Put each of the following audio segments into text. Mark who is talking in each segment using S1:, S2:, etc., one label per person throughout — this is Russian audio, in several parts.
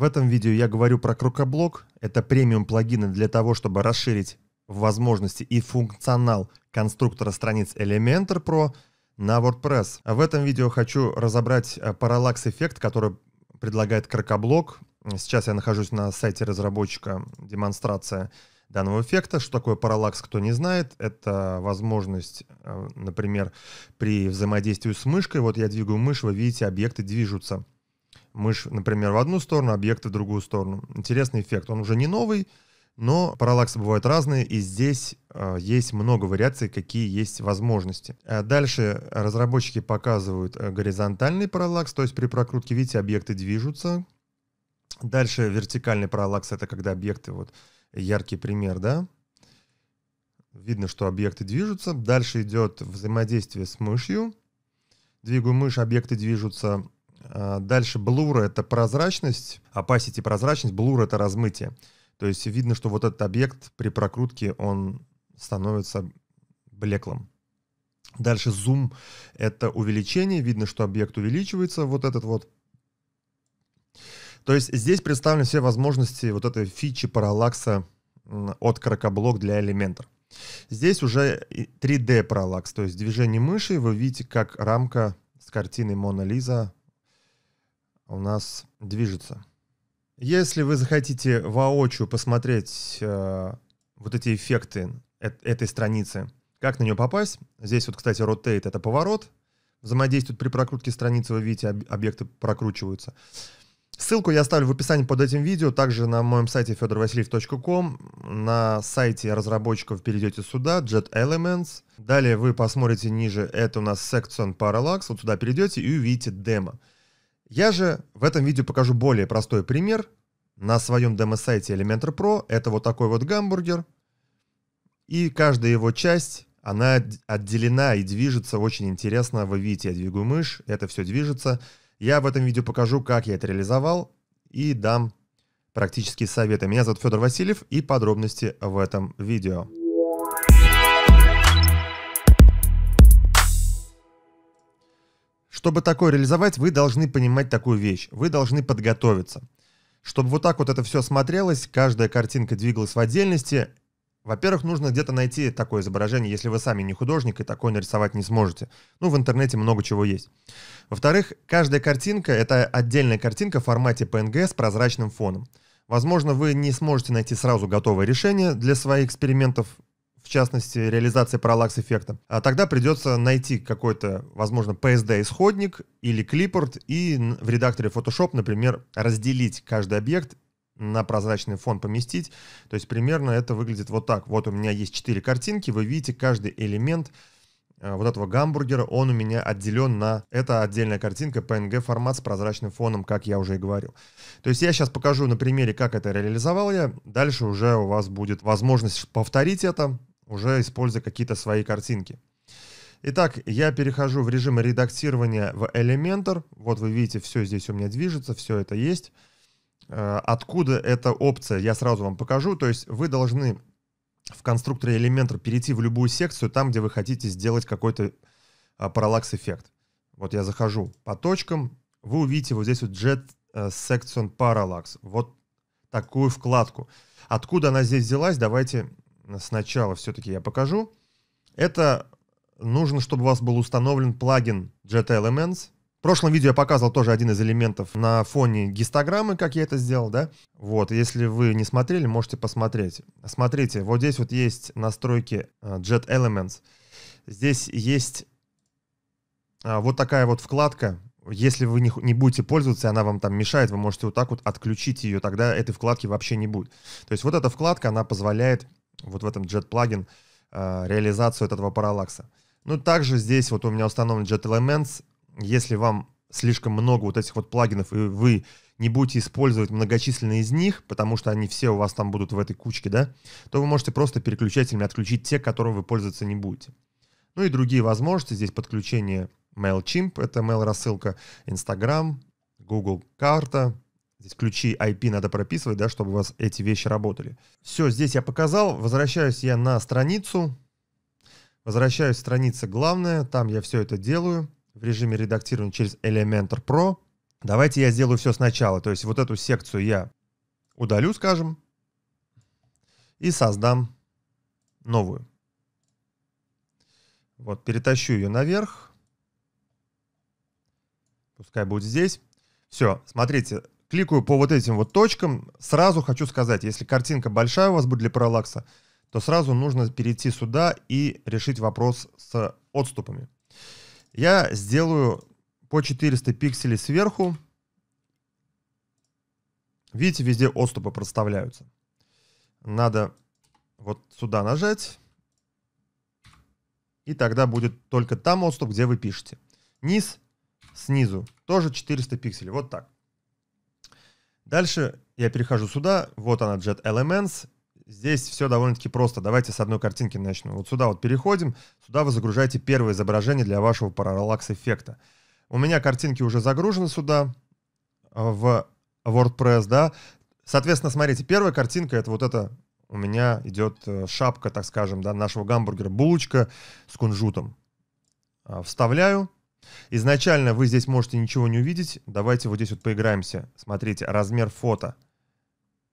S1: В этом видео я говорю про Крукоблок. Это премиум плагины для того, чтобы расширить возможности и функционал конструктора страниц Elementor Pro на WordPress. А в этом видео хочу разобрать э, параллакс-эффект, который предлагает Крукоблок. Сейчас я нахожусь на сайте разработчика демонстрация данного эффекта. Что такое параллакс, кто не знает, это возможность, э, например, при взаимодействии с мышкой, вот я двигаю мышь, вы видите, объекты движутся мышь, например, в одну сторону, объекты в другую сторону. Интересный эффект. Он уже не новый, но параллаксы бывают разные, и здесь э, есть много вариаций, какие есть возможности. А дальше разработчики показывают э, горизонтальный параллакс, то есть при прокрутке, видите, объекты движутся. Дальше вертикальный параллакс — это когда объекты, вот яркий пример, да? Видно, что объекты движутся. Дальше идет взаимодействие с мышью. Двигаю мышь, объекты движутся. А, дальше blur — это прозрачность, opacity — прозрачность, blur — это размытие. То есть видно, что вот этот объект при прокрутке, он становится блеклым. Дальше зум — это увеличение. Видно, что объект увеличивается, вот этот вот. То есть здесь представлены все возможности вот этой фичи параллакса от крокоблок для Elementor. Здесь уже 3D параллакс, то есть движение мыши. Вы видите, как рамка с картиной Мона Лиза у нас движется. Если вы захотите воочию посмотреть э, вот эти эффекты э этой страницы, как на нее попасть, здесь вот, кстати, rotate — это поворот, взаимодействует при прокрутке страницы, вы видите, об объекты прокручиваются. Ссылку я оставлю в описании под этим видео, также на моем сайте fedorvasiliev.com, на сайте разработчиков перейдете сюда, Jet Elements, далее вы посмотрите ниже, это у нас Section Parallax, вот сюда перейдете и увидите демо. Я же в этом видео покажу более простой пример. На своем демо-сайте Elementor Pro это вот такой вот гамбургер. И каждая его часть, она отделена и движется очень интересно. Вы видите, я двигаю мышь, это все движется. Я в этом видео покажу, как я это реализовал и дам практические советы. Меня зовут Федор Васильев и подробности в этом видео. Чтобы такое реализовать, вы должны понимать такую вещь, вы должны подготовиться. Чтобы вот так вот это все смотрелось, каждая картинка двигалась в отдельности, во-первых, нужно где-то найти такое изображение, если вы сами не художник и такое нарисовать не сможете. Ну, в интернете много чего есть. Во-вторых, каждая картинка — это отдельная картинка в формате PNG с прозрачным фоном. Возможно, вы не сможете найти сразу готовое решение для своих экспериментов, частности, реализации параллакс-эффекта, а тогда придется найти какой-то, возможно, PSD-исходник или клиппорт и в редакторе Photoshop, например, разделить каждый объект на прозрачный фон поместить. То есть примерно это выглядит вот так. Вот у меня есть 4 картинки, вы видите каждый элемент э, вот этого гамбургера, он у меня отделен на... Это отдельная картинка, PNG формат с прозрачным фоном, как я уже и говорил. То есть я сейчас покажу на примере, как это реализовал я. Дальше уже у вас будет возможность повторить это, уже используя какие-то свои картинки. Итак, я перехожу в режим редактирования в Elementor. Вот вы видите, все здесь у меня движется, все это есть. Э, откуда эта опция, я сразу вам покажу. То есть вы должны в конструкторе Elementor перейти в любую секцию, там, где вы хотите сделать какой-то а, параллакс-эффект. Вот я захожу по точкам, вы увидите вот здесь вот Jet э, Section Parallax. Вот такую вкладку. Откуда она здесь взялась, давайте сначала все-таки я покажу. Это нужно, чтобы у вас был установлен плагин Jet Elements. В прошлом видео я показывал тоже один из элементов на фоне гистограммы, как я это сделал, да? Вот, если вы не смотрели, можете посмотреть. Смотрите, вот здесь вот есть настройки э, Jet Elements. Здесь есть а, вот такая вот вкладка. Если вы не, не будете пользоваться, она вам там мешает, вы можете вот так вот отключить ее, тогда этой вкладки вообще не будет. То есть вот эта вкладка, она позволяет вот в этом Jet плагин э, реализацию этого параллакса. Ну, также здесь вот у меня установлен Jet Elements. Если вам слишком много вот этих вот плагинов, и вы не будете использовать многочисленные из них, потому что они все у вас там будут в этой кучке, да, то вы можете просто переключателями отключить те, которые вы пользоваться не будете. Ну и другие возможности. Здесь подключение MailChimp, это mail-рассылка, Instagram, Google карта, Здесь ключи IP надо прописывать, да, чтобы у вас эти вещи работали. Все, здесь я показал. Возвращаюсь я на страницу. Возвращаюсь к странице главная. Там я все это делаю в режиме редактирования через Elementor Pro. Давайте я сделаю все сначала. То есть вот эту секцию я удалю, скажем, и создам новую. Вот, перетащу ее наверх. Пускай будет здесь. Все, смотрите, кликаю по вот этим вот точкам, сразу хочу сказать, если картинка большая у вас будет для параллакса, то сразу нужно перейти сюда и решить вопрос с отступами. Я сделаю по 400 пикселей сверху. Видите, везде отступы проставляются. Надо вот сюда нажать. И тогда будет только там отступ, где вы пишете. Низ, снизу, тоже 400 пикселей. Вот так. Дальше я перехожу сюда. Вот она, Jet Elements. Здесь все довольно-таки просто. Давайте с одной картинки начну. Вот сюда вот переходим. Сюда вы загружаете первое изображение для вашего параллакс-эффекта. У меня картинки уже загружены сюда, э, в WordPress, да. Соответственно, смотрите, первая картинка — это вот это у меня идет э, шапка, так скажем, да, нашего гамбургера, булочка с кунжутом. Э, вставляю, Изначально вы здесь можете ничего не увидеть. Давайте вот здесь вот поиграемся. Смотрите, размер фото.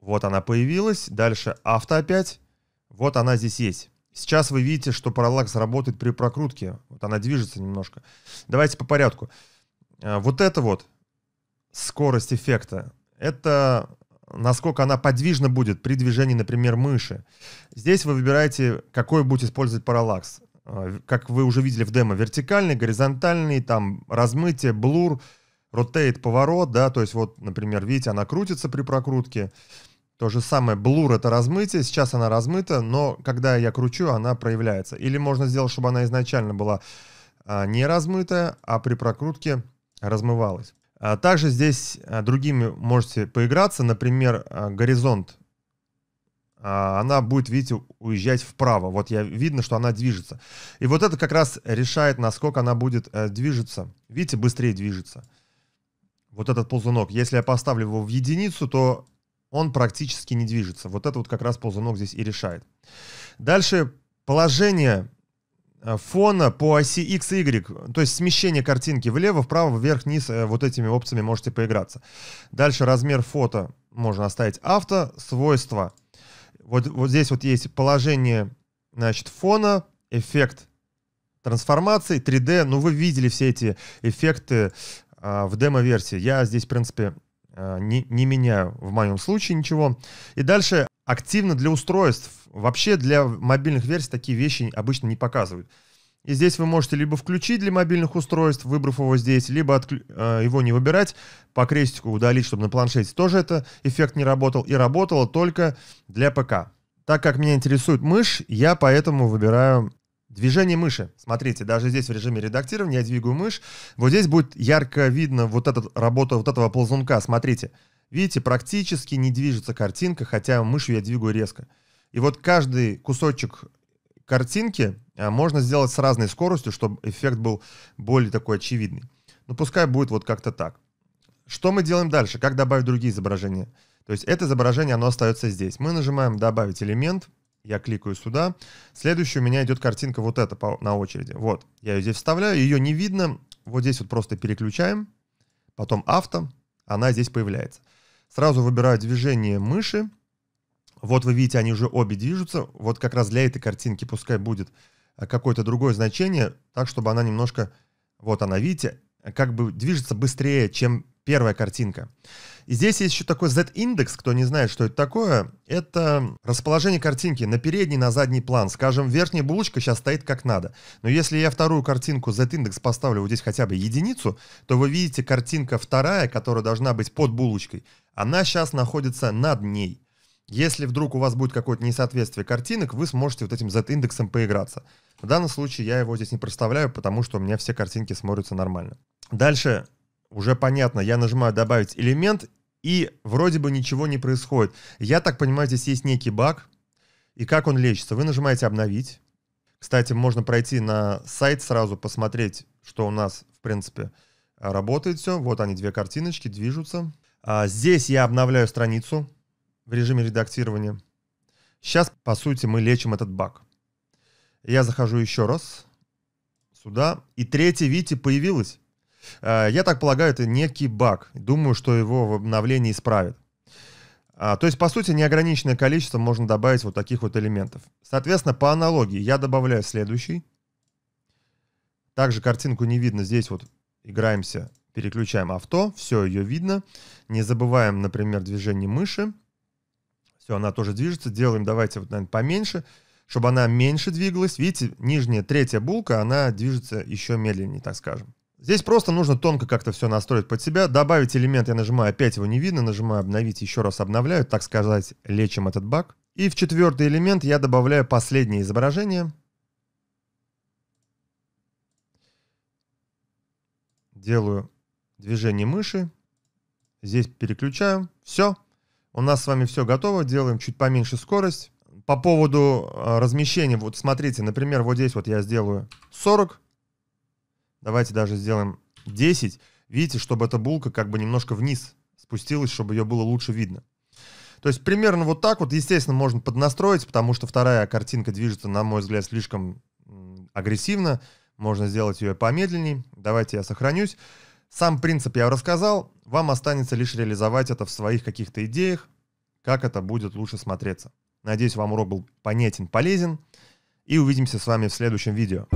S1: Вот она появилась. Дальше авто опять. Вот она здесь есть. Сейчас вы видите, что параллакс работает при прокрутке. Вот она движется немножко. Давайте по порядку. А, вот это вот скорость эффекта. Это насколько она подвижна будет при движении, например, мыши. Здесь вы выбираете, какой будете использовать параллакс. А, как вы уже видели в демо, вертикальный, горизонтальный, там размытие, блур, ротейт, поворот, да, то есть вот, например, видите, она крутится при прокрутке. То же самое, блур это размытие, сейчас она размыта, но когда я кручу, она проявляется. Или можно сделать, чтобы она изначально была а, не размытая, а при прокрутке размывалась. А также здесь другими можете поиграться, например, горизонт а, она будет, видите, уезжать вправо. Вот я, видно, что она движется. И вот это как раз решает, насколько она будет э, движется. Видите, быстрее движется. Вот этот ползунок. Если я поставлю его в единицу, то он практически не движется. Вот это вот как раз ползунок здесь и решает. Дальше положение э, фона по оси X и Y, то есть смещение картинки влево, вправо, вверх, вниз, э, вот этими опциями можете поиграться. Дальше размер фото можно оставить авто, свойства вот, вот здесь вот есть положение, значит, фона, эффект трансформации, 3D. Ну, вы видели все эти эффекты а, в демо-версии. Я здесь, в принципе, а, не, не меняю в моем случае ничего. И дальше активно для устройств. Вообще для мобильных версий такие вещи обычно не показывают. И здесь вы можете либо включить для мобильных устройств, выбрав его здесь, либо отклю... Э, его не выбирать, по крестику удалить, чтобы на планшете тоже это эффект не работал. И работало только для ПК. Так как меня интересует мышь, я поэтому выбираю Движение мыши. Смотрите, даже здесь в режиме редактирования я двигаю мышь. Вот здесь будет ярко видно вот эта работа вот этого ползунка. Смотрите, видите, практически не движется картинка, хотя мышью я двигаю резко. И вот каждый кусочек картинки а, можно сделать с разной скоростью, чтобы эффект был более такой очевидный. Но ну, пускай будет вот как-то так. Что мы делаем дальше? Как добавить другие изображения? То есть это изображение, оно остается здесь. Мы нажимаем «Добавить элемент», я кликаю сюда. Следующая у меня идет картинка вот эта по, на очереди. Вот, я ее здесь вставляю, ее не видно. Вот здесь вот просто переключаем, потом «Авто», она здесь появляется. Сразу выбираю движение мыши, вот вы видите, они уже обе движутся. Вот как раз для этой картинки пускай будет э, какое-то другое значение, так, чтобы она немножко... Вот она, видите, как бы движется быстрее, чем первая картинка. И здесь есть еще такой Z-индекс, кто не знает, что это такое. Это расположение картинки на передний, на задний план. Скажем, верхняя булочка сейчас стоит как надо. Но если я вторую картинку Z-индекс поставлю вот здесь хотя бы единицу, то вы видите картинка вторая, которая должна быть под булочкой. Она сейчас находится над ней. Если вдруг у вас будет какое-то несоответствие картинок, вы сможете вот этим Z-индексом поиграться. В данном случае я его здесь не проставляю, потому что у меня все картинки смотрятся нормально. Дальше уже понятно, я нажимаю «Добавить элемент», и вроде бы ничего не происходит. Я так понимаю, здесь есть некий баг, и как он лечится? Вы нажимаете «Обновить». Кстати, можно пройти на сайт сразу, посмотреть, что у нас, в принципе, работает все. Вот они, две картиночки, движутся. А, здесь я обновляю страницу в режиме редактирования. Сейчас, по сути, мы лечим этот баг. Я захожу еще раз сюда, и третье, видите, появилось. Э, я так полагаю, это некий баг. Думаю, что его в обновлении исправят. А, то есть, по сути, неограниченное количество можно добавить вот таких вот элементов. Соответственно, по аналогии я добавляю следующий. Также картинку не видно. Здесь вот играемся, переключаем авто. Все ее видно. Не забываем, например, движение мыши. Все, она тоже движется. Делаем, давайте, вот, наверное, поменьше, чтобы она меньше двигалась. Видите, нижняя третья булка, она движется еще медленнее, так скажем. Здесь просто нужно тонко как-то все настроить под себя. Добавить элемент, я нажимаю, опять его не видно, нажимаю обновить, еще раз обновляю, так сказать, лечим этот баг. И в четвертый элемент я добавляю последнее изображение. Делаю движение мыши. Здесь переключаю. Все. У нас с вами все готово, делаем чуть поменьше скорость. По поводу э, размещения, вот смотрите, например, вот здесь вот я сделаю 40. Давайте даже сделаем 10. Видите, чтобы эта булка как бы немножко вниз спустилась, чтобы ее было лучше видно. То есть примерно вот так вот, естественно, можно поднастроить, потому что вторая картинка движется, на мой взгляд, слишком агрессивно. Можно сделать ее помедленнее. Давайте я сохранюсь. Сам принцип я рассказал. Вам останется лишь реализовать это в своих каких-то идеях, как это будет лучше смотреться. Надеюсь, вам урок был понятен, полезен. И увидимся с вами в следующем видео.